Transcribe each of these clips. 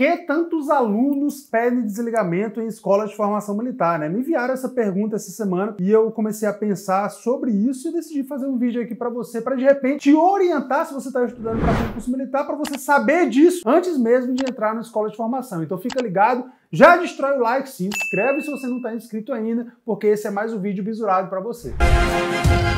que tantos alunos pedem desligamento em escolas de formação militar, né? Me enviaram essa pergunta essa semana e eu comecei a pensar sobre isso e decidi fazer um vídeo aqui para você, para de repente te orientar se você está estudando para concurso militar, para você saber disso antes mesmo de entrar na escola de formação. Então fica ligado, já destrói o like, se inscreve se você não está inscrito ainda, porque esse é mais um vídeo bisurado para você. Música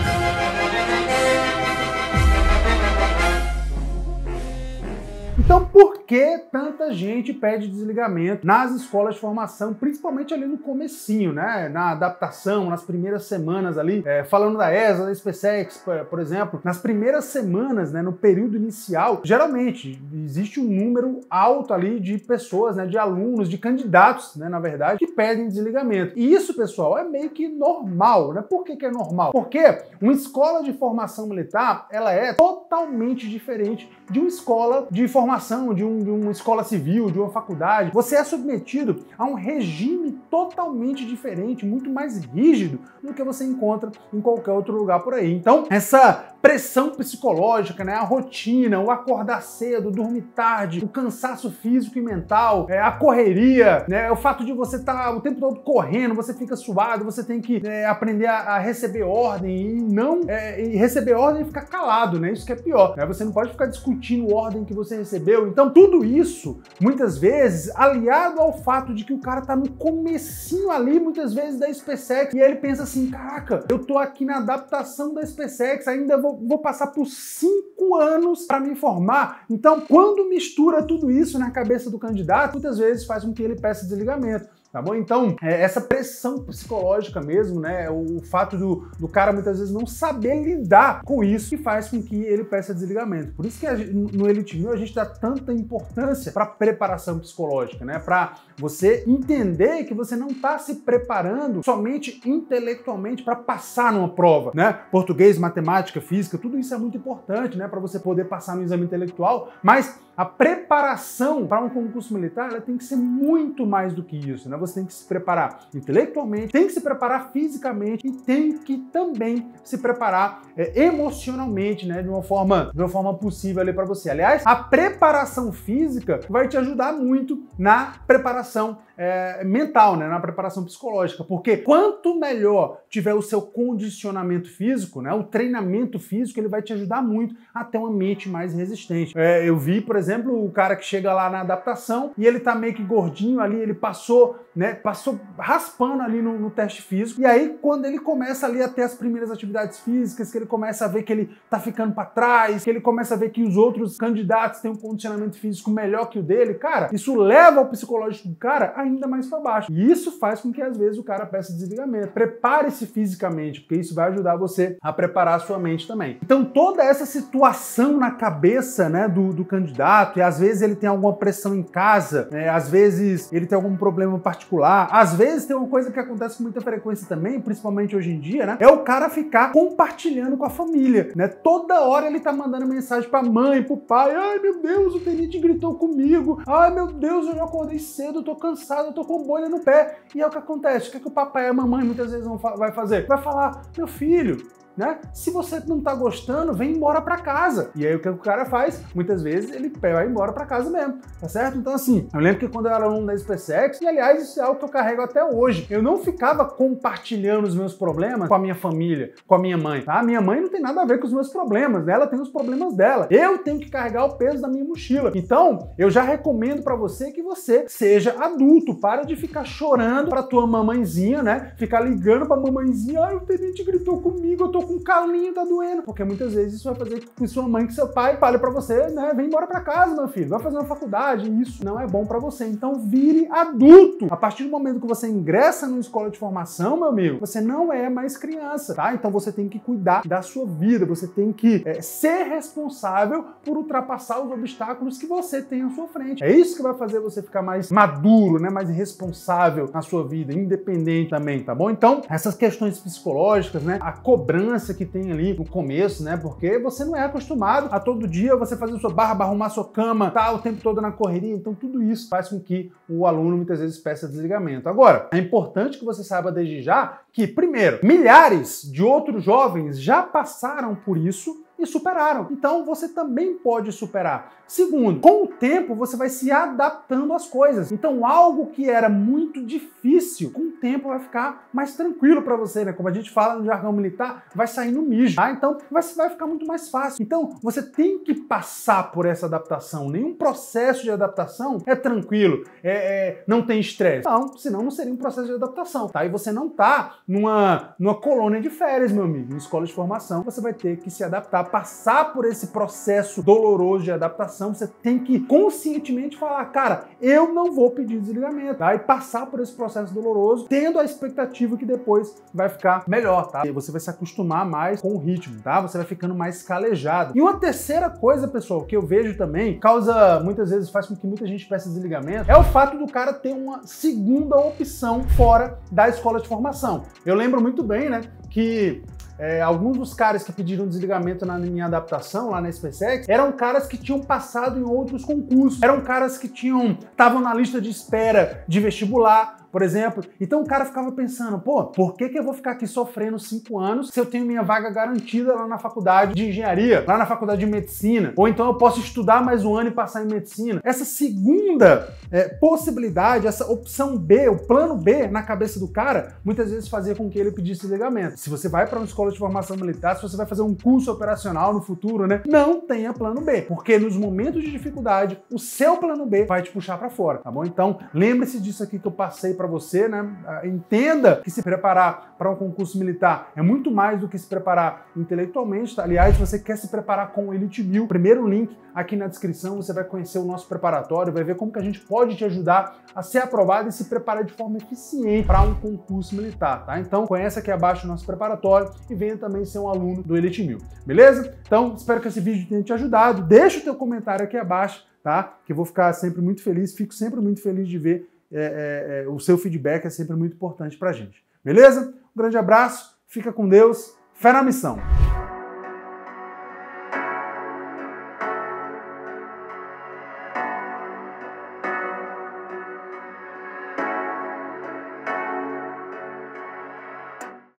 Então, por que tanta gente pede desligamento nas escolas de formação, principalmente ali no comecinho, né? Na adaptação, nas primeiras semanas ali, é, falando da ESA, da SpaceX, por exemplo, nas primeiras semanas, né, no período inicial, geralmente existe um número alto ali de pessoas, né, de alunos, de candidatos, né, na verdade, que pedem desligamento. E isso, pessoal, é meio que normal, né? Por que, que é normal? Porque uma escola de formação militar, ela é totalmente totalmente diferente de uma escola de formação, de, um, de uma escola civil, de uma faculdade. Você é submetido a um regime totalmente diferente, muito mais rígido do que você encontra em qualquer outro lugar por aí. Então, essa pressão psicológica, né, a rotina, o acordar cedo, dormir tarde, o cansaço físico e mental, é, a correria, né, o fato de você estar tá o tempo todo correndo, você fica suado, você tem que é, aprender a, a, receber ordem e não é, e receber ordem e ficar calado, né? Isso que é pior. Né? Você não pode ficar discutindo ordem que você recebeu. Então, tudo isso, muitas vezes, aliado ao fato de que o cara tá no começo comecinho ali, muitas vezes, da SpaceX, e ele pensa assim, caraca, eu tô aqui na adaptação da SpaceX, ainda vou, vou passar por cinco anos para me formar. Então, quando mistura tudo isso na cabeça do candidato, muitas vezes faz com que ele peça desligamento tá bom? Então, é, essa pressão psicológica mesmo, né? É o, o fato do, do, cara muitas vezes não saber lidar com isso que faz com que ele peça desligamento. Por isso que a, no Elite Mil a gente dá tanta importância para preparação psicológica, né? Para você entender que você não está se preparando somente intelectualmente para passar numa prova, né? Português, matemática, física, tudo isso é muito importante, né? Para você poder passar no exame intelectual, mas a preparação para um concurso militar ela tem que ser muito mais do que isso, né? você tem que se preparar intelectualmente, tem que se preparar fisicamente e tem que também se preparar é, emocionalmente, né? De uma forma, de uma forma possível ali para você. Aliás, a preparação física vai te ajudar muito na preparação é, mental, né? Na preparação psicológica, porque quanto melhor tiver o seu condicionamento físico, né? O treinamento físico ele vai te ajudar muito a ter uma mente mais resistente. É, eu vi, por exemplo, o cara que chega lá na adaptação e ele tá meio que gordinho ali, ele passou né? Passou raspando ali no, no, teste físico. E aí, quando ele começa ali a ter as primeiras atividades físicas, que ele começa a ver que ele tá ficando para trás, que ele começa a ver que os outros candidatos têm um condicionamento físico melhor que o dele, cara, isso leva o psicológico do cara ainda mais para baixo. E isso faz com que às vezes o cara peça desligamento. Prepare-se fisicamente, porque isso vai ajudar você a preparar a sua mente também. Então, toda essa situação na cabeça, né, do, do candidato, e às vezes ele tem alguma pressão em casa, né, às vezes ele tem algum problema particular particular. Às vezes tem uma coisa que acontece com muita frequência também, principalmente hoje em dia, né? É o cara ficar compartilhando com a família, né? Toda hora ele tá mandando mensagem pra mãe, pro pai. Ai, meu Deus, o tenente gritou comigo. Ai, meu Deus, eu já acordei cedo, tô cansado, tô com bolha no pé. E é o que acontece. O que, é que o papai e a mamãe muitas vezes vão, vai fazer? Vai falar, meu filho, né? Se você não tá gostando, vem embora para casa. E aí o que o cara faz? Muitas vezes ele vai embora para casa mesmo, tá certo? Então assim, eu lembro que quando eu era aluno da SpaceX, e aliás isso é algo que eu carrego até hoje, eu não ficava compartilhando os meus problemas com a minha família, com a minha mãe, tá? A minha mãe não tem nada a ver com os meus problemas, né? ela tem os problemas dela. Eu tenho que carregar o peso da minha mochila. Então, eu já recomendo para você que você seja adulto, para de ficar chorando para tua mamãezinha, né? Ficar ligando para mamãezinha, ai, o tenente gritou comigo, eu tô com um calinho, tá doendo. Porque muitas vezes isso vai fazer com que sua mãe, que seu pai fale para você, né? Vem embora para casa, meu filho, vai fazer uma faculdade. Isso não é bom para você. Então vire adulto. A partir do momento que você ingressa numa escola de formação, meu amigo, você não é mais criança, tá? Então você tem que cuidar da sua vida, você tem que é, ser responsável por ultrapassar os obstáculos que você tem à sua frente. É isso que vai fazer você ficar mais maduro, né? Mais responsável na sua vida, independente também, tá bom? Então, essas questões psicológicas, né? A cobrança que tem ali no começo, né? Porque você não é acostumado a todo dia você fazer sua barba, arrumar sua cama, tá o tempo todo na correria. Então tudo isso faz com que o aluno muitas vezes peça desligamento. Agora, é importante que você saiba desde já que, primeiro, milhares de outros jovens já passaram por isso e superaram. Então você também pode superar. Segundo, com o tempo você vai se adaptando às coisas. Então algo que era muito difícil, tempo vai ficar mais tranquilo para você, né? Como a gente fala no jargão militar, vai sair no mijo, tá? Então vai, vai ficar muito mais fácil. Então você tem que passar por essa adaptação. Nenhum processo de adaptação é tranquilo, é, é não tem estresse. Não, senão não seria um processo de adaptação, tá? E você não tá numa, numa colônia de férias, meu amigo, em escola de formação. Você vai ter que se adaptar, passar por esse processo doloroso de adaptação. Você tem que conscientemente falar, cara, eu não vou pedir desligamento, tá? E passar por esse processo doloroso tendo a expectativa que depois vai ficar melhor, tá? E você vai se acostumar mais com o ritmo, tá? Você vai ficando mais calejado. E uma terceira coisa, pessoal, que eu vejo também, causa muitas vezes, faz com que muita gente peça desligamento, é o fato do cara ter uma segunda opção fora da escola de formação. Eu lembro muito bem, né, que é, alguns dos caras que pediram desligamento na minha adaptação lá na SpaceX eram caras que tinham passado em outros concursos, eram caras que tinham estavam na lista de espera de vestibular, por exemplo. Então o cara ficava pensando, pô, por que, que eu vou ficar aqui sofrendo cinco anos se eu tenho minha vaga garantida lá na faculdade de engenharia, lá na faculdade de medicina? Ou então eu posso estudar mais um ano e passar em medicina? Essa segunda é, possibilidade, essa opção B, o plano B na cabeça do cara, muitas vezes fazia com que ele pedisse ligamento. Se você vai para uma escola de formação militar, se você vai fazer um curso operacional no futuro, né? Não tenha plano B, porque nos momentos de dificuldade, o seu plano B vai te puxar para fora, tá bom? Então, lembre-se disso aqui que eu passei para para você, né? Ah, entenda que se preparar para um concurso militar é muito mais do que se preparar intelectualmente. Tá? Aliás, se você quer se preparar com o Elite Mil, primeiro link aqui na descrição, você vai conhecer o nosso preparatório, vai ver como que a gente pode te ajudar a ser aprovado e se preparar de forma eficiente para um concurso militar, tá? Então, conheça aqui abaixo o nosso preparatório e venha também ser um aluno do Elite Mil, beleza? Então, espero que esse vídeo tenha te ajudado. Deixa o teu comentário aqui abaixo, tá? Que eu vou ficar sempre muito feliz, fico sempre muito feliz de ver é, é, é, o seu feedback é sempre muito importante para a gente. Beleza? Um grande abraço, fica com Deus, fé na missão!